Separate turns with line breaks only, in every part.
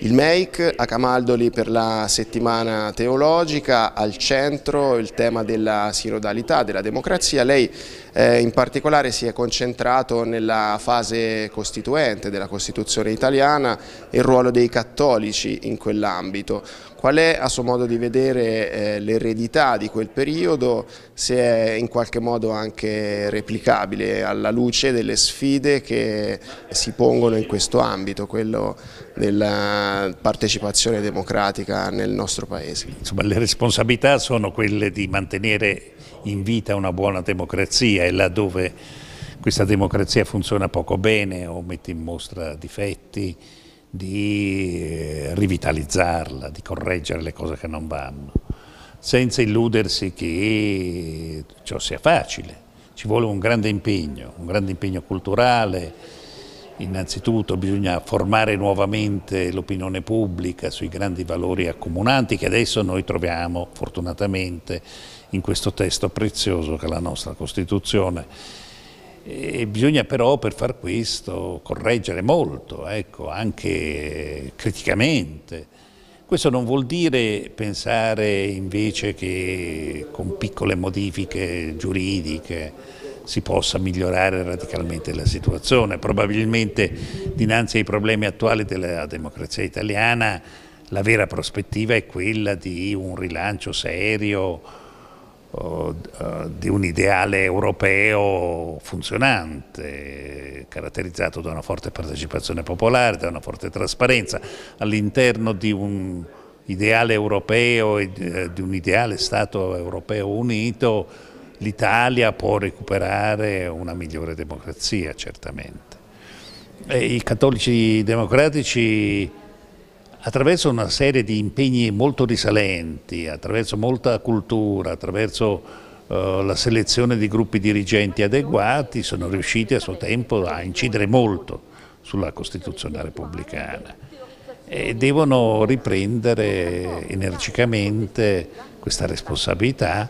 Il MEIC a Camaldoli per la settimana teologica, al centro il tema della sinodalità, della democrazia. Lei eh, in particolare si è concentrato nella fase costituente della Costituzione italiana il ruolo dei cattolici in quell'ambito. Qual è a suo modo di vedere eh, l'eredità di quel periodo, se è in qualche modo anche replicabile alla luce delle sfide che si pongono in questo ambito, quello
della partecipazione democratica nel nostro Paese? Insomma, le responsabilità sono quelle di mantenere invita a una buona democrazia e laddove questa democrazia funziona poco bene o mette in mostra difetti, di eh, rivitalizzarla, di correggere le cose che non vanno, senza illudersi che ciò sia facile. Ci vuole un grande impegno, un grande impegno culturale, Innanzitutto bisogna formare nuovamente l'opinione pubblica sui grandi valori accomunanti che adesso noi troviamo fortunatamente in questo testo prezioso che è la nostra Costituzione. E bisogna però per far questo correggere molto, ecco, anche criticamente. Questo non vuol dire pensare invece che con piccole modifiche giuridiche si possa migliorare radicalmente la situazione. Probabilmente dinanzi ai problemi attuali della democrazia italiana la vera prospettiva è quella di un rilancio serio eh, di un ideale europeo funzionante, caratterizzato da una forte partecipazione popolare, da una forte trasparenza all'interno di un ideale europeo e eh, di un ideale Stato europeo unito l'Italia può recuperare una migliore democrazia, certamente. E I cattolici democratici, attraverso una serie di impegni molto risalenti, attraverso molta cultura, attraverso eh, la selezione di gruppi dirigenti adeguati sono riusciti a suo tempo a incidere molto sulla Costituzione repubblicana e devono riprendere energicamente questa responsabilità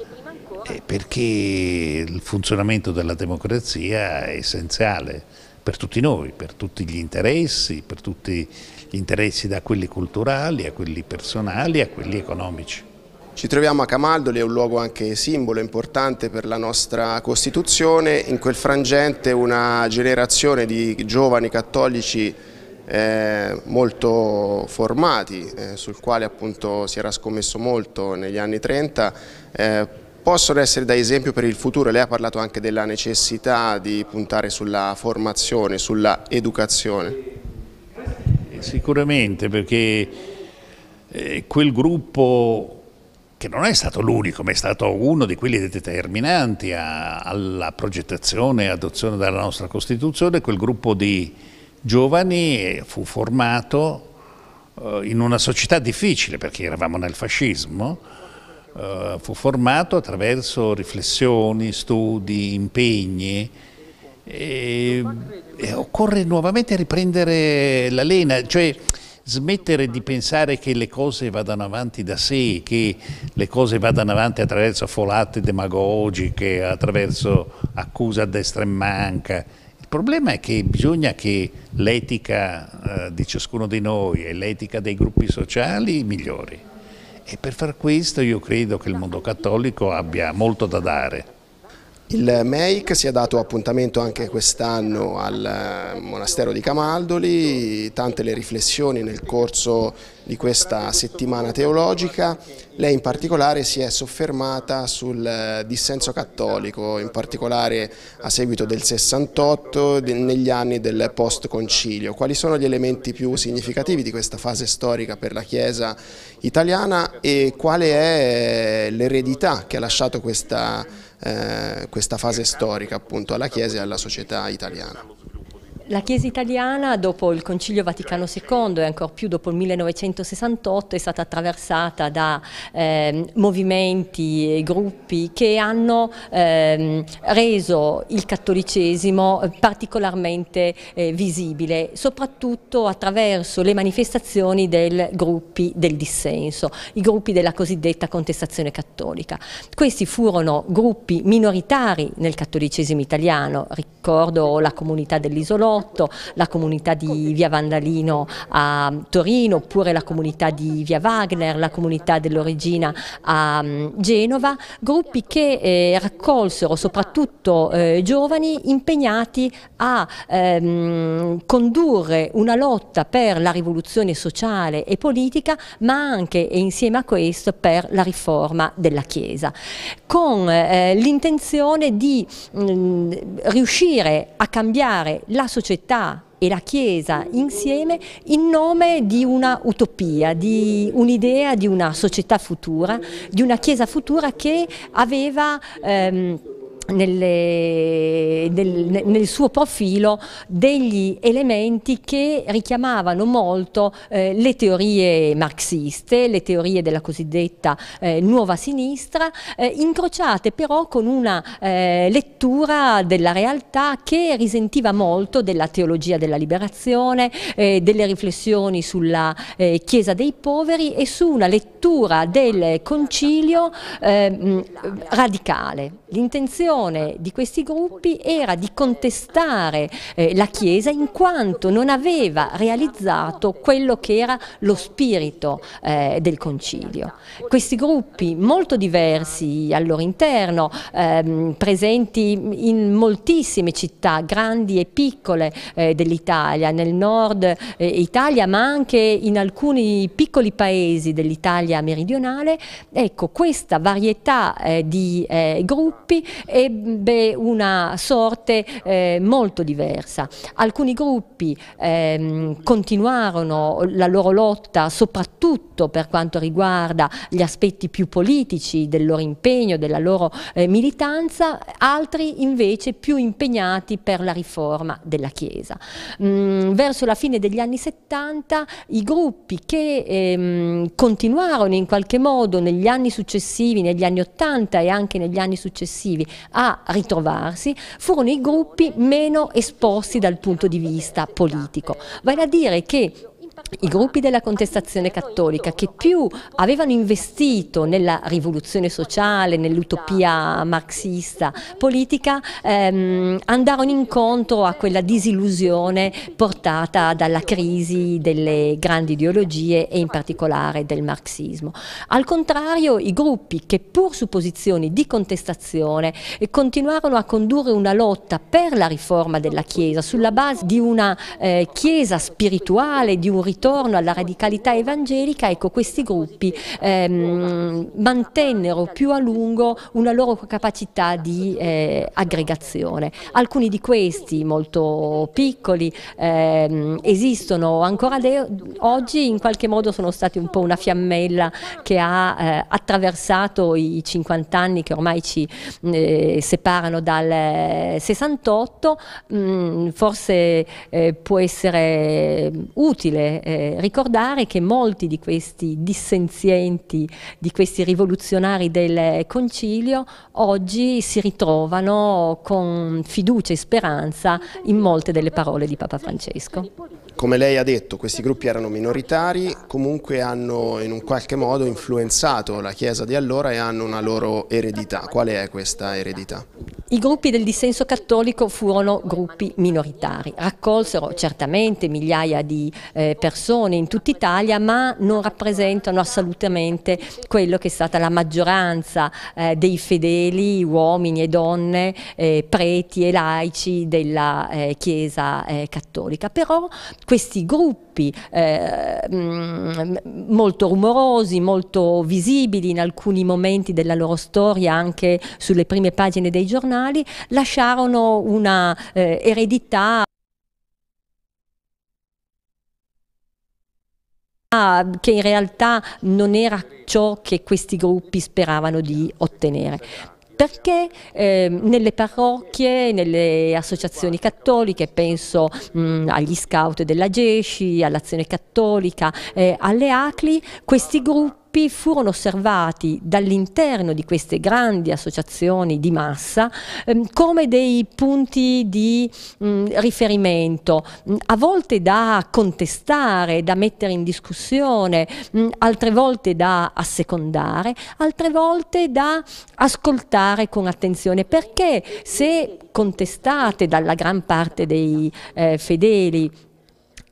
eh, perché il funzionamento della democrazia è essenziale per tutti noi, per tutti gli interessi, per tutti gli interessi da quelli culturali a quelli personali a quelli economici. Ci troviamo
a Camaldoli, è un luogo anche simbolo importante per la nostra Costituzione, in quel frangente una generazione di giovani cattolici eh, molto formati, eh, sul quale appunto si era scommesso molto negli anni 30, eh, possono essere da esempio per il futuro. Lei ha parlato anche della necessità di puntare sulla formazione, sulla educazione.
Sicuramente perché eh, quel gruppo che non è stato l'unico, ma è stato uno di quelli determinanti alla progettazione e adozione della nostra Costituzione, quel gruppo di giovani eh, fu formato eh, in una società difficile perché eravamo nel fascismo, eh, fu formato attraverso riflessioni, studi, impegni e, e occorre nuovamente riprendere la lena, cioè smettere di pensare che le cose vadano avanti da sé, che le cose vadano avanti attraverso folate demagogiche, attraverso accuse a destra e manca. Il problema è che bisogna che l'etica eh, di ciascuno di noi e l'etica dei gruppi sociali migliori. E per far questo io credo che il mondo cattolico abbia molto da dare.
Il MEIC si è dato appuntamento anche quest'anno al eh, Monastero di Camaldoli, tante le riflessioni nel corso di questa settimana teologica, lei in particolare si è soffermata sul eh, dissenso cattolico, in particolare a seguito del 68, negli anni del post-concilio. Quali sono gli elementi più significativi di questa fase storica per la Chiesa italiana e quale è eh, l'eredità che ha lasciato questa situazione? eh, questa fase storica appunto alla Chiesa e alla società italiana.
La Chiesa italiana dopo il Concilio Vaticano II e ancor più dopo il 1968 è stata attraversata da eh, movimenti e gruppi che hanno eh, reso il cattolicesimo particolarmente eh, visibile, soprattutto attraverso le manifestazioni dei gruppi del dissenso, i gruppi della cosiddetta contestazione cattolica. Questi furono gruppi minoritari nel cattolicesimo italiano, ricordo la comunità dell'isolotto, Canotto, la comunità di Via Vandalino a Torino, oppure la comunità di Via Wagner, la comunità dell'Origina a mm, Genova, gruppi che eh, raccolsero soprattutto eh, giovani impegnati a ehm, condurre una lotta per la rivoluzione sociale e politica, ma anche e insieme a questo per la riforma della Chiesa, con eh, l'intenzione di mh, mm, riuscire a cambiare la società società e la Chiesa insieme in nome di una utopia, di un'idea di una società futura, di una Chiesa futura che aveva... Ehm, nelle, nel, nel, suo profilo degli elementi che richiamavano molto eh, le teorie marxiste, le teorie della cosiddetta eh, nuova sinistra, eh, incrociate però con una eh, lettura della realtà che risentiva molto della teologia della liberazione, eh, delle riflessioni sulla eh, Chiesa dei poveri e su una lettura cultura del concilio eh, radicale. L'intenzione di questi gruppi era di contestare eh, la Chiesa in quanto non aveva realizzato quello che era lo spirito eh, del concilio. Questi gruppi molto diversi al loro interno, ehm, presenti in moltissime città, grandi e piccole eh, dell'Italia, nel nord eh, Italia ma anche in alcuni piccoli paesi dell'Italia dell'Italia meridionale, ecco questa varietà eh, di eh, gruppi ebbe una sorte eh, molto diversa. Alcuni gruppi ehm, continuarono la loro lotta soprattutto per quanto riguarda gli aspetti più politici del loro impegno, della loro eh, militanza, altri invece più impegnati per la riforma della Chiesa. Mm, verso la fine degli anni 70 i gruppi che ehm, continuarono riuscirono in qualche modo negli anni successivi, negli anni 80 e anche negli anni successivi a ritrovarsi, furono i gruppi meno esposti dal punto di vista politico. Vale a dire che i gruppi della contestazione cattolica che più avevano investito nella rivoluzione sociale, nell'utopia marxista politica, ehm, andarono incontro a quella disillusione portata dalla crisi delle grandi ideologie e in particolare del marxismo. Al contrario, i gruppi che pur su posizioni di contestazione eh, continuarono a condurre una lotta per la riforma della Chiesa sulla base di una eh, Chiesa spirituale, di un ritorno intorno alla radicalità evangelica, ecco, questi gruppi ehm, mantennero più a lungo una loro capacità di eh, aggregazione. Alcuni di questi, molto piccoli, ehm, esistono ancora oggi, in qualche modo sono stati un po' una fiammella che ha eh, attraversato i 50 anni che ormai ci eh, separano dal 68, eh, mh, mm, forse eh, può essere utile eh, eh, ricordare che molti di questi dissenzienti, di questi rivoluzionari del concilio, oggi si ritrovano con fiducia e speranza in molte delle parole di Papa Francesco.
Come lei ha detto, questi gruppi erano minoritari, comunque hanno in un qualche modo influenzato la Chiesa di allora e hanno una loro eredità. Qual è questa eredità?
I gruppi del dissenso cattolico furono gruppi minoritari, raccolsero certamente migliaia di eh, persone in tutta Italia, ma non rappresentano assolutamente quello che è stata la maggioranza eh, dei fedeli, uomini e donne, eh, preti e laici della Chiesa cattolica. Però questi gruppi eh, mm, molto rumorosi, molto visibili in alcuni momenti della loro storia anche sulle prime pagine dei giornali, lasciarono una eh, eredità che in realtà non era ciò che questi gruppi speravano di ottenere perché eh, nelle parrocchie, nelle associazioni cattoliche, penso mh, mm, agli scout della GESCI, all'azione cattolica, eh, alle ACLI, questi gruppi corpi furono osservati dall'interno di queste grandi associazioni di massa ehm, come dei punti di mh, mm, riferimento, mh, mm, a volte da contestare, da mettere in discussione, mh, mm, altre volte da assecondare, altre volte da ascoltare con attenzione, perché se contestate dalla gran parte dei eh, fedeli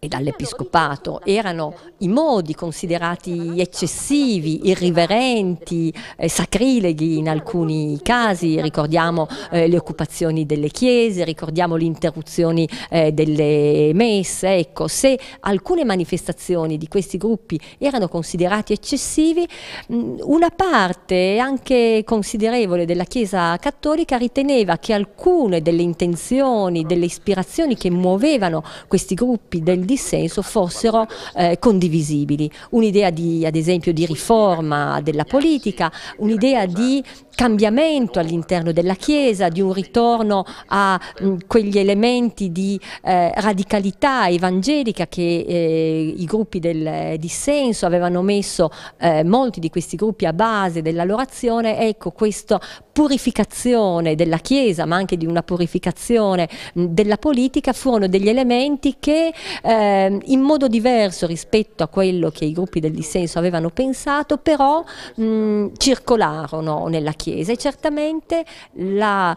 e dall'episcopato erano i modi considerati eccessivi, irriverenti, eh, sacrileghi in alcuni casi, ricordiamo eh, le occupazioni delle chiese, ricordiamo le interruzioni eh, delle messe, ecco, se alcune manifestazioni di questi gruppi erano considerati eccessivi, mh, mm, una parte anche considerevole della Chiesa cattolica riteneva che alcune delle intenzioni, delle ispirazioni che muovevano questi gruppi del dissenso fossero eh, condivisibili. Un'idea ad esempio di riforma della politica, un'idea di cambiamento all'interno della Chiesa, di un ritorno a mh, mm, quegli elementi di eh, radicalità evangelica che eh, i gruppi del eh, dissenso avevano messo, eh, molti di questi gruppi a base della loro azione, ecco questa purificazione della Chiesa, ma anche di una purificazione mh, mm, della politica, furono degli elementi che ehm, in modo diverso rispetto a quello che i gruppi del dissenso avevano pensato, però mh, mm, circolarono nella Chiesa Chiesa e certamente la,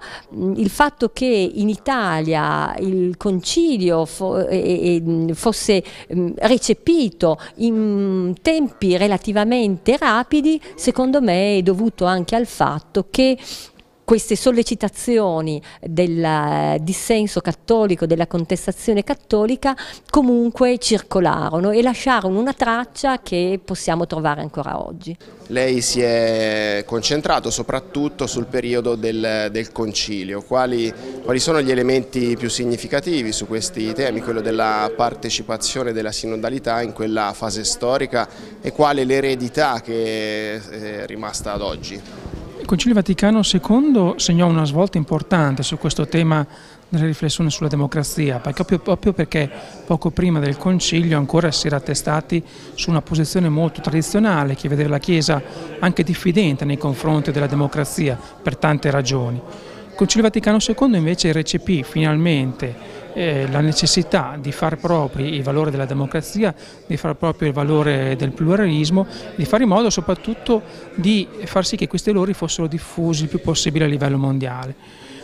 il fatto che in Italia il concilio fo fosse recepito in tempi relativamente rapidi secondo me è dovuto anche al fatto che queste sollecitazioni del eh, dissenso cattolico, della contestazione cattolica, comunque circolarono e lasciarono una traccia che possiamo trovare ancora oggi.
Lei si è concentrato soprattutto sul periodo del, del concilio, quali, quali sono gli elementi più significativi su questi temi, quello della partecipazione della sinodalità in quella fase storica e quale l'eredità che eh, è rimasta ad oggi?
Il Concilio Vaticano II segnò una svolta importante su questo tema della riflessione sulla democrazia, proprio, proprio perché poco prima del Concilio ancora si era attestati su una posizione molto tradizionale che vedeva la Chiesa anche diffidente nei confronti della democrazia per tante ragioni. Il Concilio Vaticano II invece recepì finalmente eh, la necessità di far proprio il valore della democrazia, di far proprio il valore del pluralismo, di fare in modo soprattutto di far sì che questi valori fossero diffusi il più possibile a livello mondiale.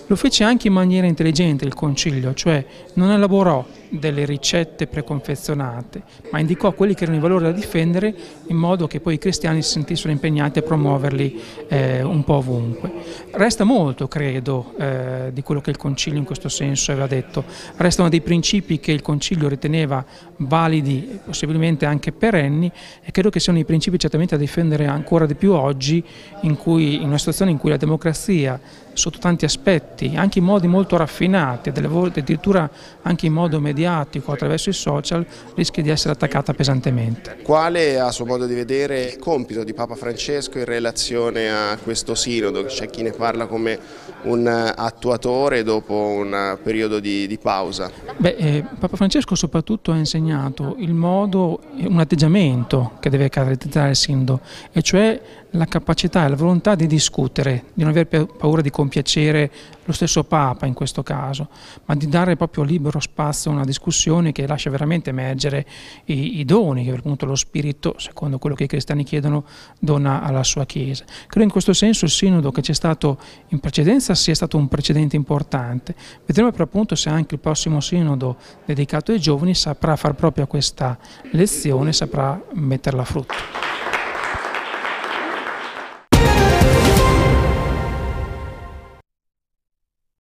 Lo fece anche in maniera intelligente il Concilio, cioè non elaborò delle ricette preconfezionate, ma indicò quelli che erano i valori da difendere in modo che poi i cristiani si sentissero impegnati a promuoverli eh, un po' ovunque. Resta molto, credo, eh, di quello che il Concilio in questo senso aveva detto, restano dei principi che il Concilio riteneva validi e possibilmente anche perenni e credo che siano i principi certamente da difendere ancora di più oggi in, cui, in una situazione in cui la democrazia sotto tanti aspetti, anche in modi molto raffinati, delle volte addirittura anche in modo mediatico attraverso i social, rischia di essere attaccata pesantemente.
Quale a suo modo di vedere il compito di Papa Francesco in relazione a questo sinodo? C'è chi ne parla come un attuatore dopo un periodo di, di pausa.
Beh, eh, Papa Francesco soprattutto ha insegnato il modo, un atteggiamento che deve caratterizzare il sindo, e cioè la capacità e la volontà di discutere, di non avere paura di compiacere lo stesso Papa in questo caso, ma di dare proprio libero spazio a una discussione che lascia veramente emergere i, i doni che per appunto lo Spirito, secondo quello che i cristiani chiedono, dona alla sua Chiesa. Credo in questo senso il sinodo che c'è stato in precedenza sia stato un precedente importante. Vedremo per appunto se anche il prossimo sinodo dedicato ai giovani saprà far propria questa lezione, saprà metterla a frutto.